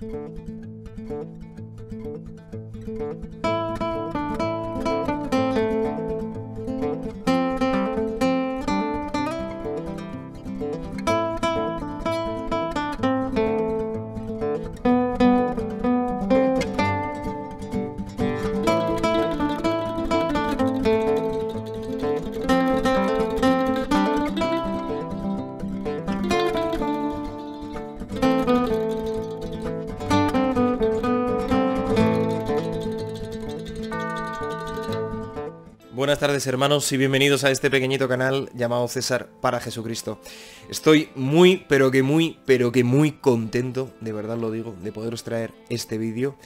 Música buenas tardes hermanos y bienvenidos a este pequeñito canal llamado César para Jesucristo. Estoy muy, pero que muy, pero que muy contento, de verdad lo digo, de poderos traer este vídeo,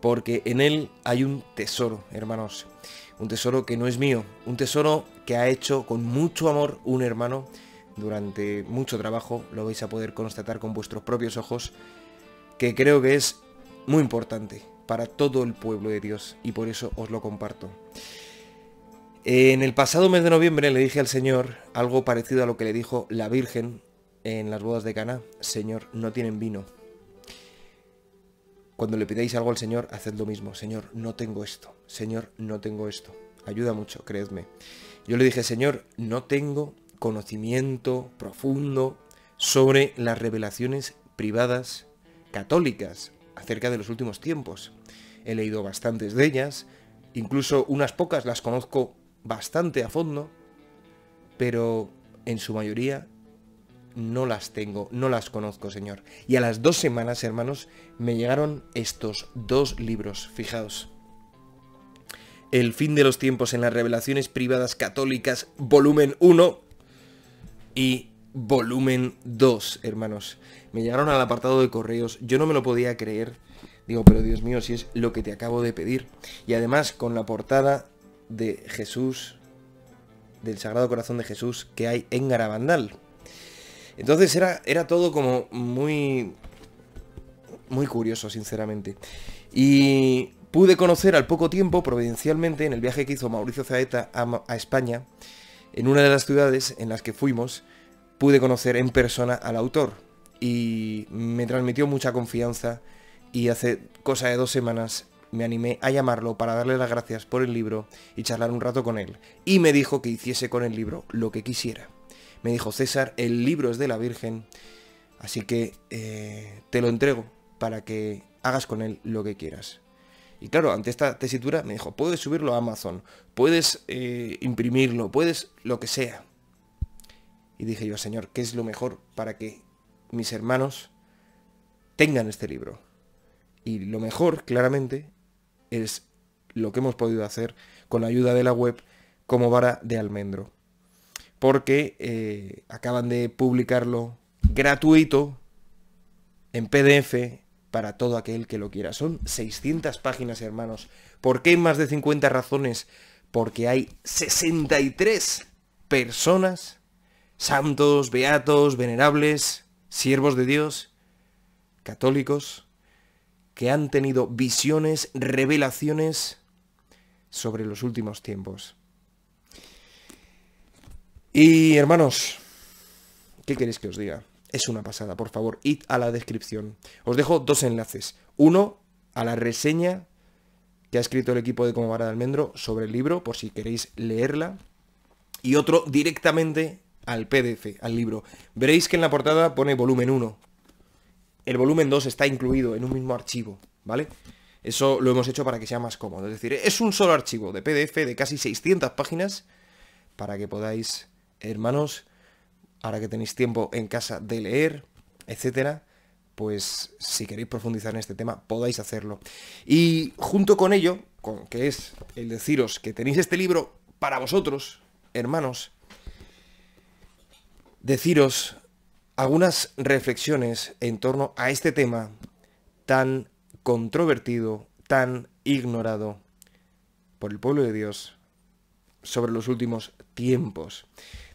porque en él hay un tesoro, hermanos. Un tesoro que no es mío, un tesoro que ha hecho con mucho amor un hermano durante mucho trabajo, lo vais a poder constatar con vuestros propios ojos, que creo que es muy importante para todo el pueblo de Dios y por eso os lo comparto. En el pasado mes de noviembre le dije al Señor algo parecido a lo que le dijo la Virgen en las bodas de Cana, Señor, no tienen vino. Cuando le pidáis algo al Señor, haced lo mismo. Señor, no tengo esto. Señor, no tengo esto. Ayuda mucho, creedme. Yo le dije, Señor, no tengo conocimiento profundo sobre las revelaciones privadas católicas acerca de los últimos tiempos. He leído bastantes de ellas, incluso unas pocas las conozco bastante a fondo, pero en su mayoría no las tengo, no las conozco, señor. Y a las dos semanas, hermanos, me llegaron estos dos libros, fijaos. El fin de los tiempos en las revelaciones privadas católicas, volumen 1 y volumen 2, hermanos. Me llegaron al apartado de correos, yo no me lo podía creer. Digo, pero Dios mío, si es lo que te acabo de pedir. Y además con la portada de Jesús, del Sagrado Corazón de Jesús que hay en Garabandal. Entonces era, era todo como muy, muy curioso, sinceramente. Y pude conocer al poco tiempo, providencialmente, en el viaje que hizo Mauricio Zaeta a, a España, en una de las ciudades en las que fuimos, pude conocer en persona al autor. Y me transmitió mucha confianza y hace cosa de dos semanas me animé a llamarlo para darle las gracias por el libro y charlar un rato con él, y me dijo que hiciese con el libro lo que quisiera. Me dijo, César, el libro es de la Virgen, así que eh, te lo entrego para que hagas con él lo que quieras. Y claro, ante esta tesitura me dijo, puedes subirlo a Amazon, puedes eh, imprimirlo, puedes lo que sea. Y dije yo, Señor, ¿qué es lo mejor para que mis hermanos tengan este libro? Y lo mejor, claramente, es lo que hemos podido hacer con la ayuda de la web como vara de almendro. Porque eh, acaban de publicarlo gratuito en PDF para todo aquel que lo quiera. Son 600 páginas, hermanos. ¿Por qué hay más de 50 razones? Porque hay 63 personas, santos, beatos, venerables, siervos de Dios, católicos, que han tenido visiones, revelaciones sobre los últimos tiempos. Y hermanos, ¿qué queréis que os diga? Es una pasada, por favor, id a la descripción. Os dejo dos enlaces. Uno, a la reseña que ha escrito el equipo de Como Almendro sobre el libro, por si queréis leerla. Y otro directamente al PDF, al libro. Veréis que en la portada pone volumen 1 el volumen 2 está incluido en un mismo archivo, ¿vale? Eso lo hemos hecho para que sea más cómodo. Es decir, es un solo archivo de PDF de casi 600 páginas para que podáis, hermanos, ahora que tenéis tiempo en casa de leer, etcétera, pues si queréis profundizar en este tema, podáis hacerlo. Y junto con ello, con, que es el deciros que tenéis este libro para vosotros, hermanos, deciros algunas reflexiones en torno a este tema tan controvertido, tan ignorado por el pueblo de Dios sobre los últimos tiempos.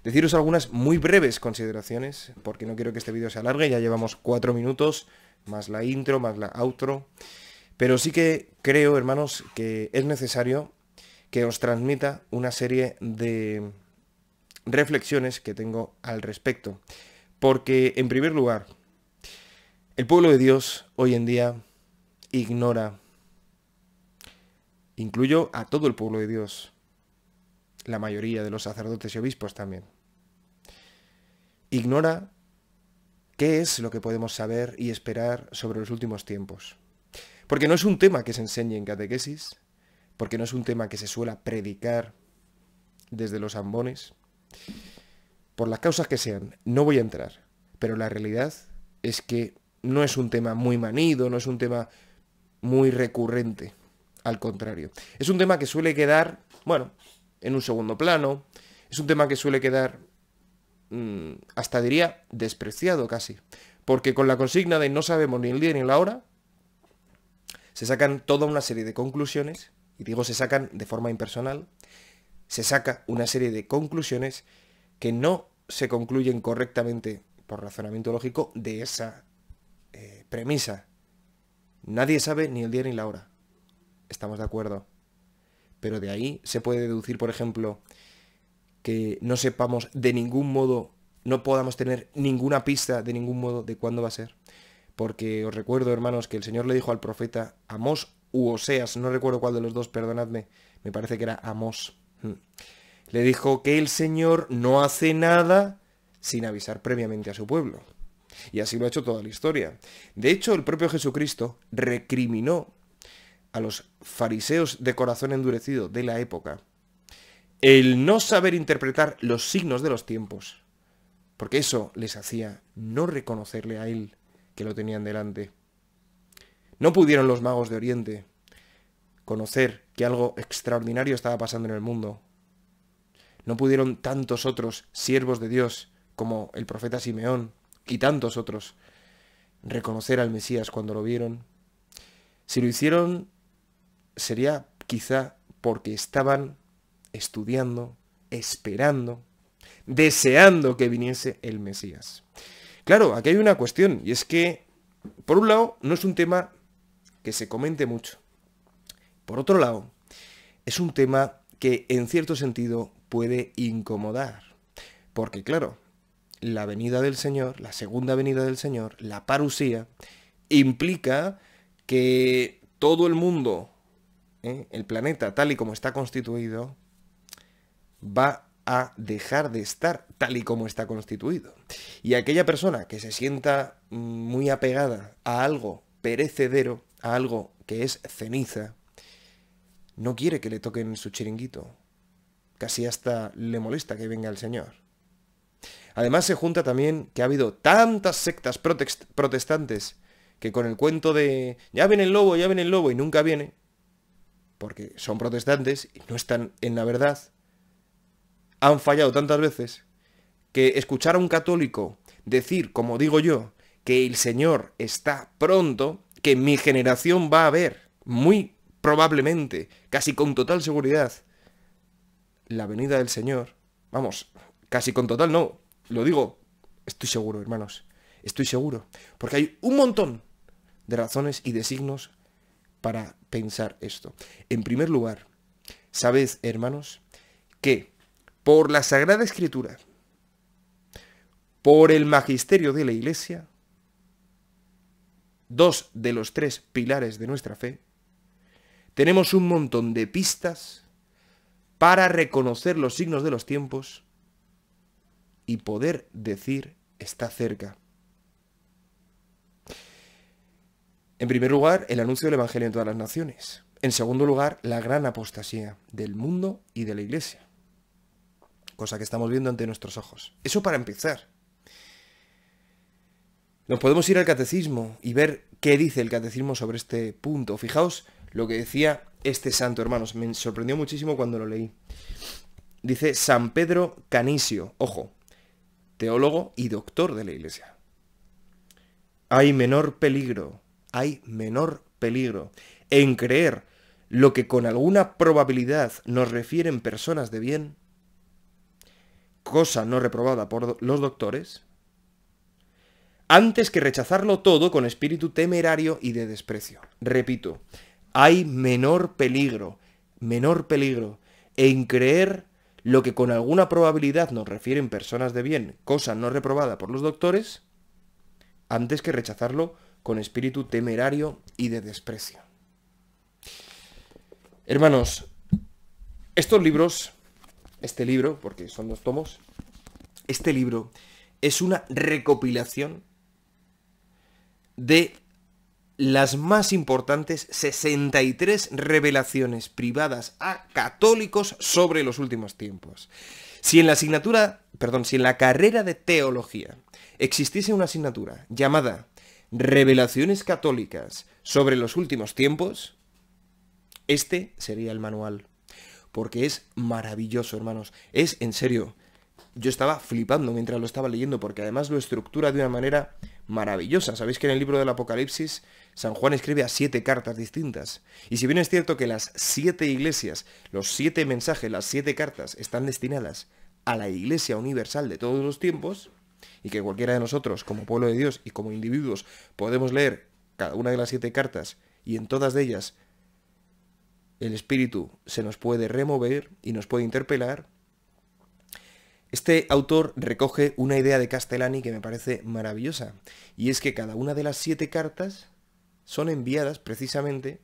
Deciros algunas muy breves consideraciones, porque no quiero que este vídeo se alargue, ya llevamos cuatro minutos, más la intro, más la outro. Pero sí que creo, hermanos, que es necesario que os transmita una serie de reflexiones que tengo al respecto. Porque, en primer lugar, el pueblo de Dios hoy en día ignora, incluyo a todo el pueblo de Dios, la mayoría de los sacerdotes y obispos también, ignora qué es lo que podemos saber y esperar sobre los últimos tiempos. Porque no es un tema que se enseñe en catequesis, porque no es un tema que se suela predicar desde los ambones, por las causas que sean, no voy a entrar. Pero la realidad es que no es un tema muy manido, no es un tema muy recurrente. Al contrario, es un tema que suele quedar, bueno, en un segundo plano. Es un tema que suele quedar, mm, hasta diría, despreciado casi. Porque con la consigna de no sabemos ni el día ni la hora, se sacan toda una serie de conclusiones, y digo se sacan de forma impersonal, se saca una serie de conclusiones que no se concluyen correctamente, por razonamiento lógico, de esa eh, premisa. Nadie sabe ni el día ni la hora. Estamos de acuerdo. Pero de ahí se puede deducir, por ejemplo, que no sepamos de ningún modo, no podamos tener ninguna pista de ningún modo de cuándo va a ser. Porque os recuerdo, hermanos, que el Señor le dijo al profeta Amós u Oseas, no recuerdo cuál de los dos, perdonadme, me parece que era Amós. Hmm le dijo que el Señor no hace nada sin avisar previamente a su pueblo. Y así lo ha hecho toda la historia. De hecho, el propio Jesucristo recriminó a los fariseos de corazón endurecido de la época el no saber interpretar los signos de los tiempos, porque eso les hacía no reconocerle a él que lo tenían delante. No pudieron los magos de Oriente conocer que algo extraordinario estaba pasando en el mundo no pudieron tantos otros siervos de Dios como el profeta Simeón y tantos otros reconocer al Mesías cuando lo vieron? Si lo hicieron, sería quizá porque estaban estudiando, esperando, deseando que viniese el Mesías. Claro, aquí hay una cuestión, y es que, por un lado, no es un tema que se comente mucho. Por otro lado, es un tema que, en cierto sentido, puede incomodar. Porque claro, la venida del Señor, la segunda venida del Señor, la parusía, implica que todo el mundo, ¿eh? el planeta tal y como está constituido, va a dejar de estar tal y como está constituido. Y aquella persona que se sienta mm, muy apegada a algo perecedero, a algo que es ceniza, no quiere que le toquen su chiringuito, Casi hasta le molesta que venga el Señor. Además se junta también que ha habido tantas sectas protestantes que con el cuento de ya viene el lobo, ya viene el lobo y nunca viene, porque son protestantes y no están en la verdad, han fallado tantas veces que escuchar a un católico decir, como digo yo, que el Señor está pronto, que mi generación va a ver, muy probablemente, casi con total seguridad, la venida del Señor, vamos, casi con total no, lo digo, estoy seguro, hermanos, estoy seguro, porque hay un montón de razones y de signos para pensar esto. En primer lugar, sabed, hermanos, que por la Sagrada Escritura, por el magisterio de la Iglesia, dos de los tres pilares de nuestra fe, tenemos un montón de pistas para reconocer los signos de los tiempos y poder decir está cerca. En primer lugar, el anuncio del Evangelio en todas las naciones. En segundo lugar, la gran apostasía del mundo y de la iglesia. Cosa que estamos viendo ante nuestros ojos. Eso para empezar. Nos podemos ir al catecismo y ver qué dice el catecismo sobre este punto. Fijaos lo que decía este santo, hermanos. Me sorprendió muchísimo cuando lo leí. Dice San Pedro Canisio, ojo, teólogo y doctor de la iglesia. Hay menor peligro, hay menor peligro en creer lo que con alguna probabilidad nos refieren personas de bien, cosa no reprobada por los doctores, antes que rechazarlo todo con espíritu temerario y de desprecio. Repito, hay menor peligro, menor peligro en creer lo que con alguna probabilidad nos refieren personas de bien, cosa no reprobada por los doctores, antes que rechazarlo con espíritu temerario y de desprecio. Hermanos, estos libros, este libro, porque son dos tomos, este libro es una recopilación de las más importantes 63 revelaciones privadas a católicos sobre los últimos tiempos. Si en la asignatura, perdón, si en la carrera de teología existiese una asignatura llamada Revelaciones católicas sobre los últimos tiempos, este sería el manual. Porque es maravilloso, hermanos. Es en serio. Yo estaba flipando mientras lo estaba leyendo porque además lo estructura de una manera maravillosa. Sabéis que en el libro del Apocalipsis San Juan escribe a siete cartas distintas. Y si bien es cierto que las siete iglesias, los siete mensajes, las siete cartas están destinadas a la iglesia universal de todos los tiempos, y que cualquiera de nosotros, como pueblo de Dios y como individuos, podemos leer cada una de las siete cartas y en todas de ellas el espíritu se nos puede remover y nos puede interpelar, este autor recoge una idea de Castellani que me parece maravillosa, y es que cada una de las siete cartas son enviadas precisamente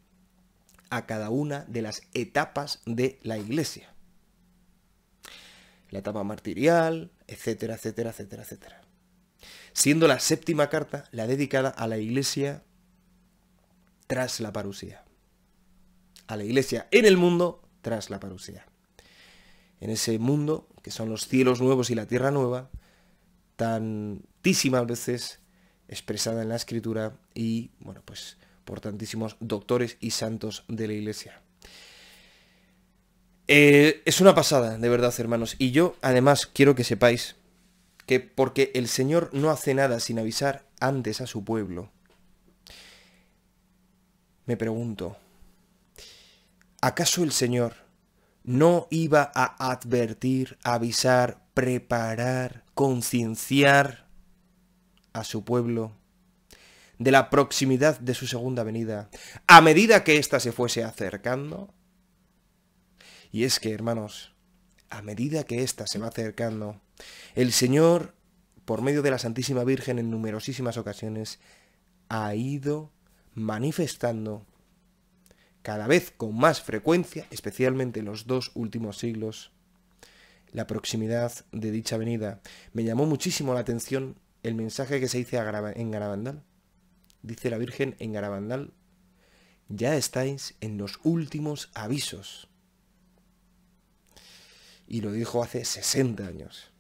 a cada una de las etapas de la iglesia. La etapa martirial, etcétera, etcétera, etcétera, etcétera. Siendo la séptima carta la dedicada a la iglesia tras la parusía. A la iglesia en el mundo tras la parusía en ese mundo, que son los cielos nuevos y la tierra nueva, tantísimas veces expresada en la escritura y, bueno, pues por tantísimos doctores y santos de la iglesia. Eh, es una pasada, de verdad, hermanos. Y yo, además, quiero que sepáis que porque el Señor no hace nada sin avisar antes a su pueblo, me pregunto, ¿acaso el Señor no iba a advertir, avisar, preparar, concienciar a su pueblo de la proximidad de su segunda venida a medida que ésta se fuese acercando? Y es que, hermanos, a medida que ésta se va acercando, el Señor, por medio de la Santísima Virgen en numerosísimas ocasiones, ha ido manifestando cada vez con más frecuencia, especialmente los dos últimos siglos, la proximidad de dicha avenida. Me llamó muchísimo la atención el mensaje que se dice en Garabandal. Dice la Virgen en Garabandal, ya estáis en los últimos avisos. Y lo dijo hace 60 años.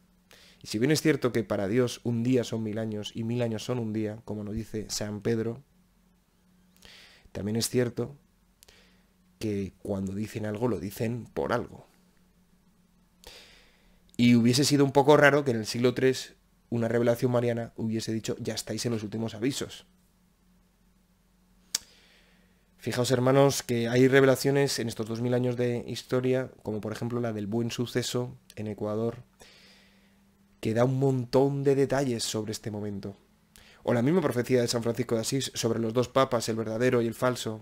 Y si bien es cierto que para Dios un día son mil años y mil años son un día, como nos dice San Pedro, también es cierto que cuando dicen algo lo dicen por algo. Y hubiese sido un poco raro que en el siglo III una revelación mariana hubiese dicho, ya estáis en los últimos avisos. Fijaos hermanos que hay revelaciones en estos 2000 años de historia, como por ejemplo la del buen suceso en Ecuador, que da un montón de detalles sobre este momento. O la misma profecía de San Francisco de Asís sobre los dos papas, el verdadero y el falso,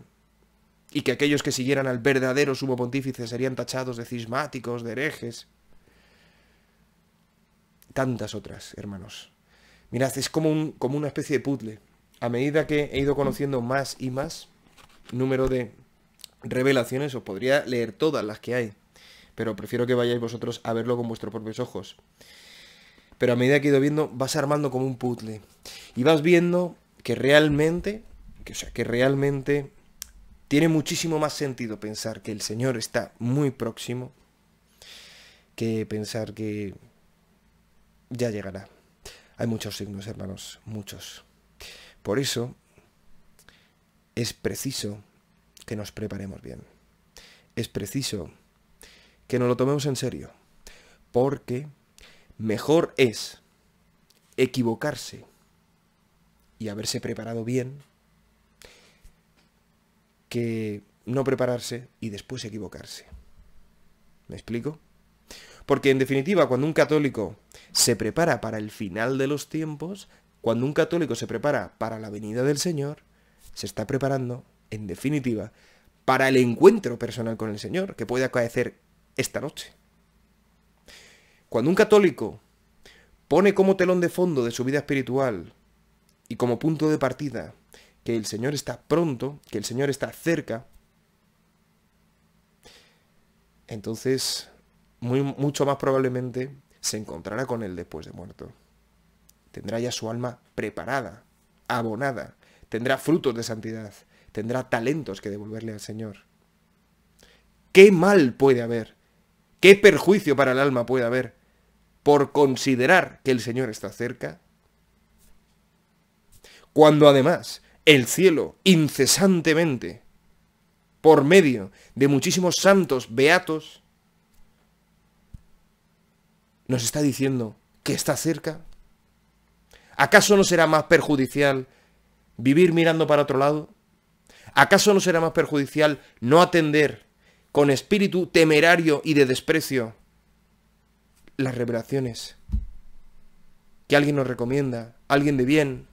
y que aquellos que siguieran al verdadero sumo pontífice serían tachados de cismáticos, de herejes. Tantas otras, hermanos. Mirad, es como, como una especie de puzzle. A medida que he ido conociendo más y más número de revelaciones, os podría leer todas las que hay, pero prefiero que vayáis vosotros a verlo con vuestros propios ojos. Pero a medida que he ido viendo, vas armando como un puzzle. Y vas viendo que realmente, que, o sea, que realmente tiene muchísimo más sentido pensar que el Señor está muy próximo que pensar que ya llegará. Hay muchos signos, hermanos, muchos. Por eso es preciso que nos preparemos bien. Es preciso que nos lo tomemos en serio. Porque mejor es equivocarse y haberse preparado bien que no prepararse y después equivocarse. ¿Me explico? Porque en definitiva, cuando un católico se prepara para el final de los tiempos, cuando un católico se prepara para la venida del Señor, se está preparando, en definitiva, para el encuentro personal con el Señor, que puede acaecer esta noche. Cuando un católico pone como telón de fondo de su vida espiritual y como punto de partida que el Señor está pronto, que el Señor está cerca, entonces muy, mucho más probablemente se encontrará con Él después de muerto. Tendrá ya su alma preparada, abonada, tendrá frutos de santidad, tendrá talentos que devolverle al Señor. ¿Qué mal puede haber? ¿Qué perjuicio para el alma puede haber por considerar que el Señor está cerca? Cuando además el cielo incesantemente por medio de muchísimos santos beatos, nos está diciendo que está cerca. ¿Acaso no será más perjudicial vivir mirando para otro lado? ¿Acaso no será más perjudicial no atender con espíritu temerario y de desprecio las revelaciones que alguien nos recomienda, alguien de bien,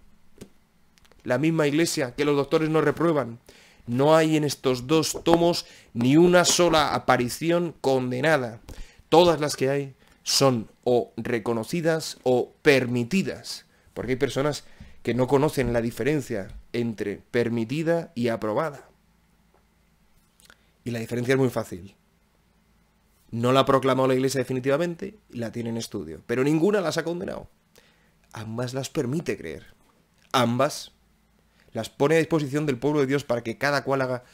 la misma iglesia que los doctores no reprueban. No hay en estos dos tomos ni una sola aparición condenada. Todas las que hay son o reconocidas o permitidas, porque hay personas que no conocen la diferencia entre permitida y aprobada. Y la diferencia es muy fácil. No la ha proclamado la Iglesia definitivamente, la tiene en estudio, pero ninguna las ha condenado. Ambas las permite creer. Ambas las pone a disposición del pueblo de Dios para que cada cual haga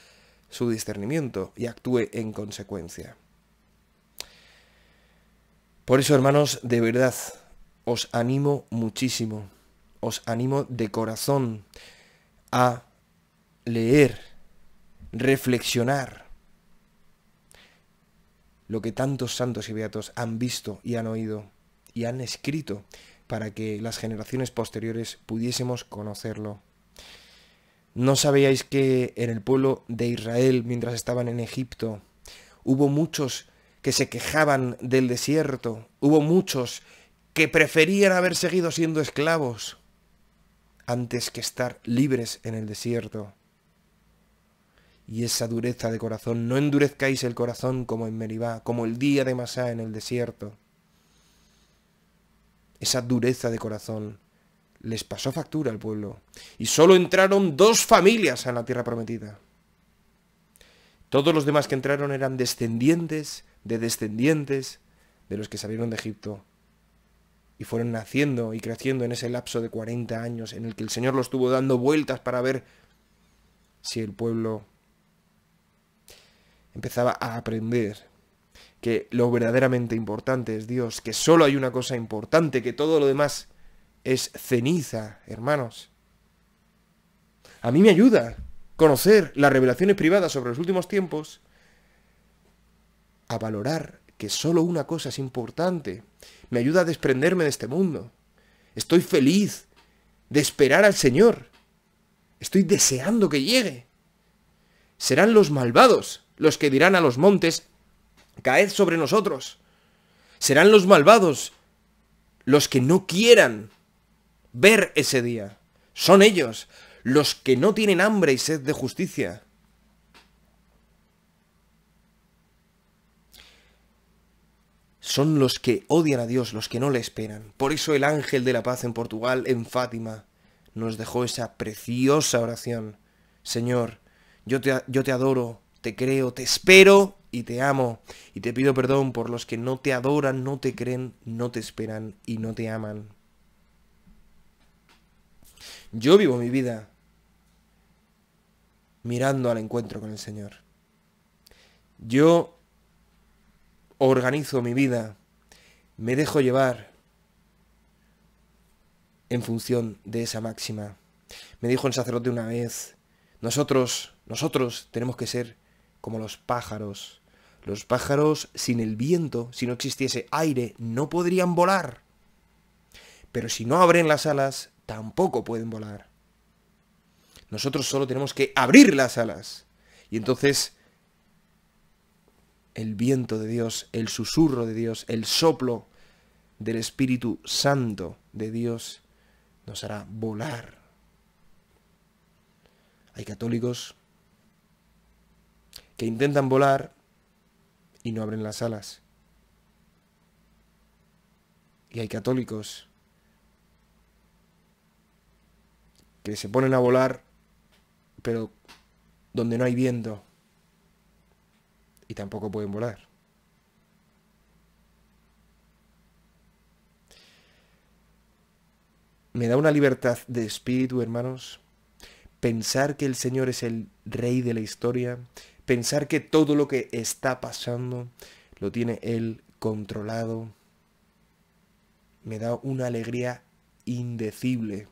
su discernimiento y actúe en consecuencia. Por eso, hermanos, de verdad, os animo muchísimo, os animo de corazón a leer, reflexionar lo que tantos santos y beatos han visto y han oído y han escrito para que las generaciones posteriores pudiésemos conocerlo ¿No sabíais que en el pueblo de Israel, mientras estaban en Egipto, hubo muchos que se quejaban del desierto? Hubo muchos que preferían haber seguido siendo esclavos antes que estar libres en el desierto. Y esa dureza de corazón, no endurezcáis el corazón como en Meribá, como el día de Masá en el desierto. Esa dureza de corazón les pasó factura al pueblo. Y solo entraron dos familias a la tierra prometida. Todos los demás que entraron eran descendientes de descendientes de los que salieron de Egipto. Y fueron naciendo y creciendo en ese lapso de 40 años en el que el Señor los estuvo dando vueltas para ver si el pueblo empezaba a aprender que lo verdaderamente importante es Dios, que solo hay una cosa importante, que todo lo demás es ceniza, hermanos. A mí me ayuda conocer las revelaciones privadas sobre los últimos tiempos a valorar que solo una cosa es importante. Me ayuda a desprenderme de este mundo. Estoy feliz de esperar al Señor. Estoy deseando que llegue. Serán los malvados los que dirán a los montes, caed sobre nosotros. Serán los malvados los que no quieran ver ese día. Son ellos, los que no tienen hambre y sed de justicia. Son los que odian a Dios, los que no le esperan. Por eso el ángel de la paz en Portugal, en Fátima, nos dejó esa preciosa oración. Señor, yo te, yo te adoro, te creo, te espero y te amo. Y te pido perdón por los que no te adoran, no te creen, no te esperan y no te aman. Yo vivo mi vida mirando al encuentro con el Señor. Yo organizo mi vida, me dejo llevar en función de esa máxima. Me dijo el sacerdote una vez, nosotros, nosotros tenemos que ser como los pájaros. Los pájaros sin el viento, si no existiese aire, no podrían volar. Pero si no abren las alas, tampoco pueden volar. Nosotros solo tenemos que abrir las alas. Y entonces el viento de Dios, el susurro de Dios, el soplo del Espíritu Santo de Dios nos hará volar. Hay católicos que intentan volar y no abren las alas. Y hay católicos que se ponen a volar, pero donde no hay viento. Y tampoco pueden volar. Me da una libertad de espíritu, hermanos, pensar que el Señor es el rey de la historia, pensar que todo lo que está pasando lo tiene Él controlado, me da una alegría indecible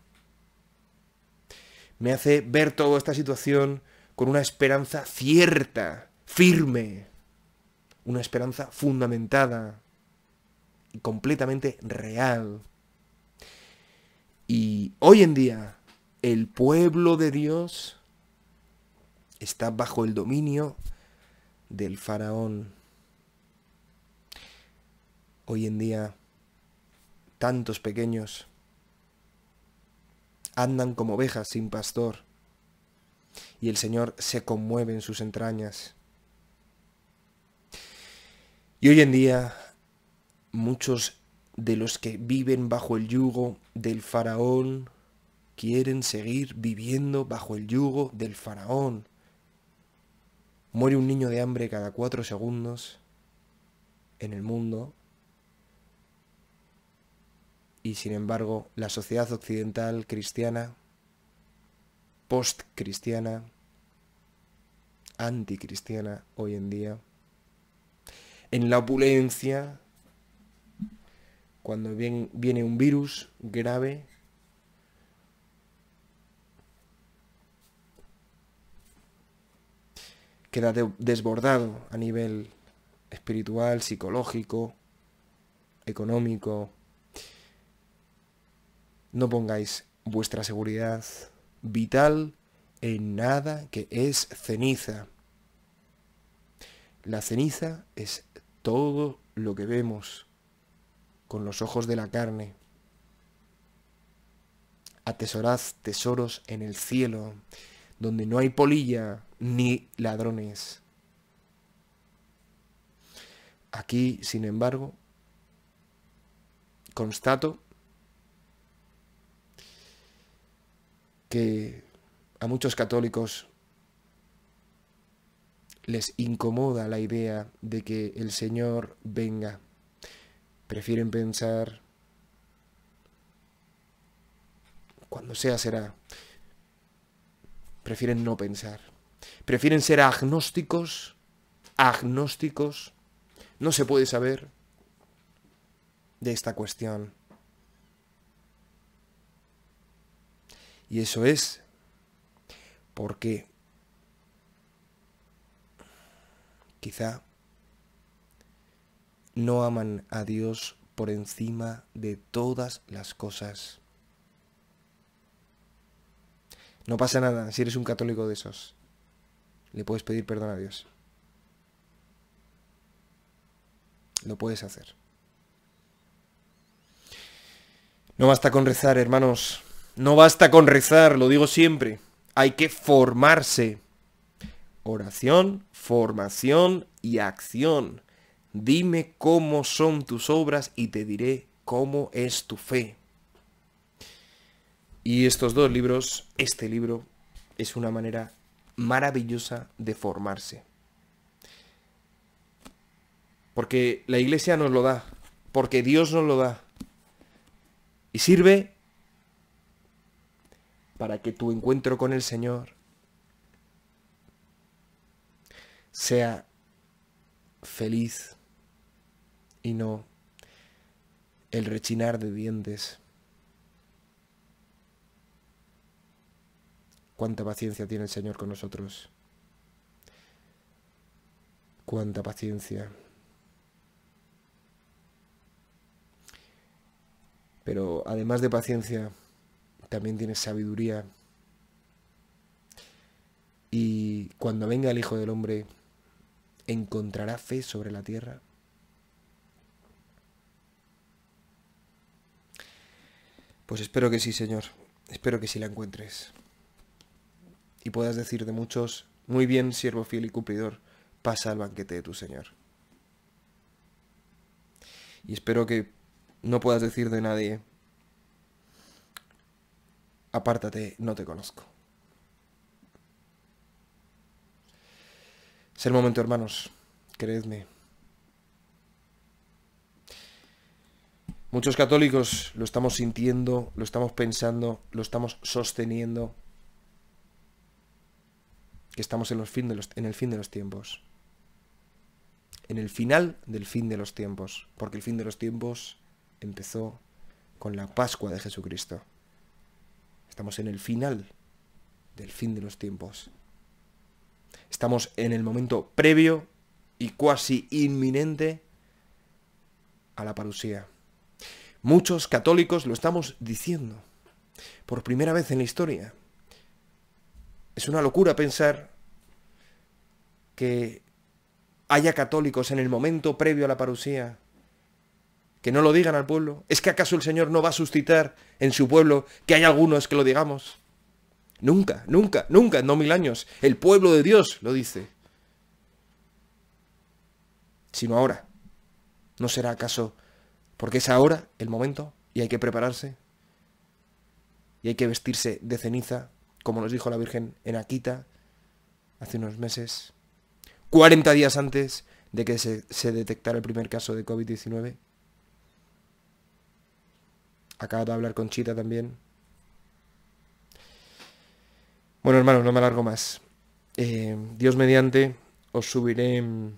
me hace ver toda esta situación con una esperanza cierta, firme, una esperanza fundamentada y completamente real. Y hoy en día el pueblo de Dios está bajo el dominio del faraón. Hoy en día tantos pequeños andan como ovejas sin pastor. Y el Señor se conmueve en sus entrañas. Y hoy en día muchos de los que viven bajo el yugo del faraón quieren seguir viviendo bajo el yugo del faraón. Muere un niño de hambre cada cuatro segundos en el mundo y sin embargo la sociedad occidental cristiana, post cristiana, anticristiana hoy en día, en la opulencia, cuando viene un virus grave, queda desbordado a nivel espiritual, psicológico, económico, no pongáis vuestra seguridad vital en nada que es ceniza. La ceniza es todo lo que vemos con los ojos de la carne. Atesorad tesoros en el cielo, donde no hay polilla ni ladrones. Aquí, sin embargo, constato que a muchos católicos les incomoda la idea de que el Señor venga. Prefieren pensar, cuando sea será. Prefieren no pensar. Prefieren ser agnósticos, agnósticos. No se puede saber de esta cuestión. Y eso es porque quizá no aman a Dios por encima de todas las cosas. No pasa nada si eres un católico de esos. Le puedes pedir perdón a Dios. Lo puedes hacer. No basta con rezar, hermanos. No basta con rezar, lo digo siempre. Hay que formarse. Oración, formación y acción. Dime cómo son tus obras y te diré cómo es tu fe. Y estos dos libros, este libro, es una manera maravillosa de formarse. Porque la iglesia nos lo da, porque Dios nos lo da. Y sirve para que tu encuentro con el Señor sea feliz y no el rechinar de dientes. Cuánta paciencia tiene el Señor con nosotros. Cuánta paciencia. Pero además de paciencia, también tiene sabiduría. Y cuando venga el Hijo del Hombre, ¿encontrará fe sobre la tierra? Pues espero que sí, Señor. Espero que sí la encuentres. Y puedas decir de muchos, muy bien, siervo fiel y cumplidor, pasa al banquete de tu Señor. Y espero que no puedas decir de nadie, apártate, no te conozco. Es el momento, hermanos, creedme. Muchos católicos lo estamos sintiendo, lo estamos pensando, lo estamos sosteniendo, que estamos en, de los, en el fin de los tiempos. En el final del fin de los tiempos, porque el fin de los tiempos empezó con la Pascua de Jesucristo. Estamos en el final del fin de los tiempos. Estamos en el momento previo y cuasi inminente a la parusía. Muchos católicos lo estamos diciendo por primera vez en la historia. Es una locura pensar que haya católicos en el momento previo a la parusía que no lo digan al pueblo. ¿Es que acaso el Señor no va a suscitar en su pueblo que hay algunos que lo digamos? Nunca, nunca, nunca, en dos mil años. El pueblo de Dios lo dice. Sino ahora. ¿No será acaso porque es ahora el momento y hay que prepararse? Y hay que vestirse de ceniza, como nos dijo la Virgen en Aquita hace unos meses. 40 días antes de que se, se detectara el primer caso de COVID-19. Acabo de hablar con Chita también. Bueno, hermanos, no me alargo más. Eh, Dios mediante, os subiré mm,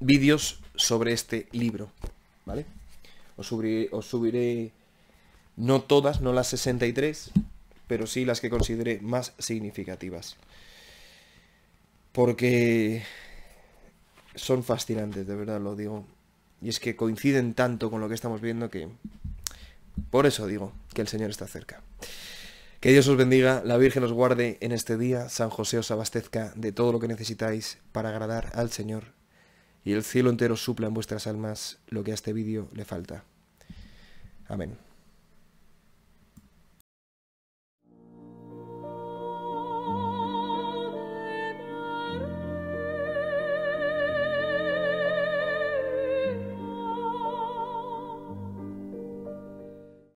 vídeos sobre este libro, ¿vale? Os subiré, subiré no todas, no las 63, pero sí las que consideré más significativas. Porque son fascinantes, de verdad lo digo. Y es que coinciden tanto con lo que estamos viendo que... Por eso digo que el Señor está cerca. Que Dios os bendiga, la Virgen os guarde en este día, San José os abastezca de todo lo que necesitáis para agradar al Señor y el cielo entero supla en vuestras almas lo que a este vídeo le falta. Amén.